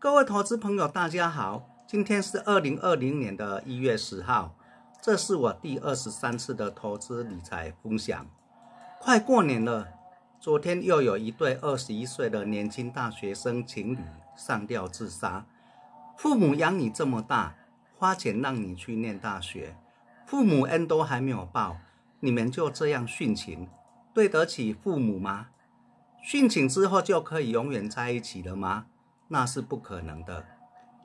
各位投资朋友，大家好！今天是二零二零年的一月十号，这是我第二十三次的投资理财分享。快过年了，昨天又有一对二十一岁的年轻大学生情侣上吊自杀。父母养你这么大，花钱让你去念大学，父母恩都还没有报，你们就这样殉情，对得起父母吗？殉情之后就可以永远在一起了吗？那是不可能的，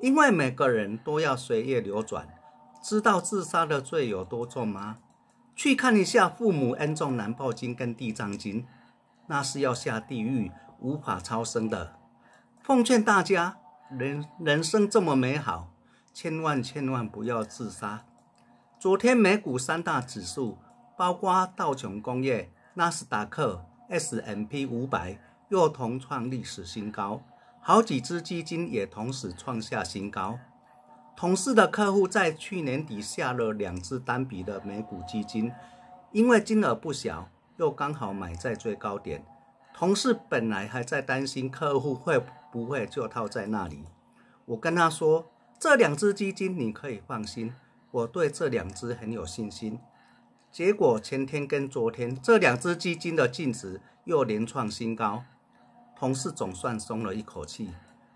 因为每个人都要随业流转。知道自杀的罪有多重吗？去看一下《父母恩重难报经》跟《地藏经》，那是要下地狱、无法超生的。奉劝大家，人人生这么美好，千万千万不要自杀。昨天美股三大指数，包括道琼工业、纳斯达克、S M P 五百，又同创历史新高。好几只基金也同时创下新高。同事的客户在去年底下了两只单笔的美股基金，因为金额不小，又刚好买在最高点。同事本来还在担心客户会不会就套在那里，我跟他说：“这两只基金你可以放心，我对这两只很有信心。”结果前天跟昨天，这两只基金的净值又连创新高。同事总算松了一口气。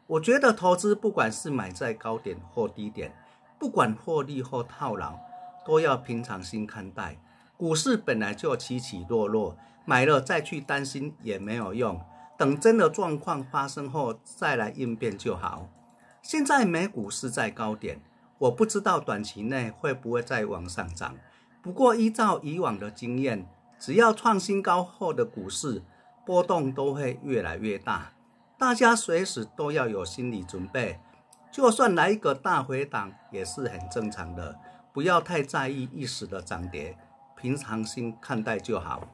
我觉得投资不管是买在高点或低点，不管获利或套牢，都要平常心看待。股市本来就起起落落，买了再去担心也没有用，等真的状况发生后再来应变就好。现在美股是在高点，我不知道短期内会不会再往上涨。不过依照以往的经验，只要创新高后的股市，波动都会越来越大，大家随时都要有心理准备，就算来一个大回档也是很正常的，不要太在意一时的涨跌，平常心看待就好。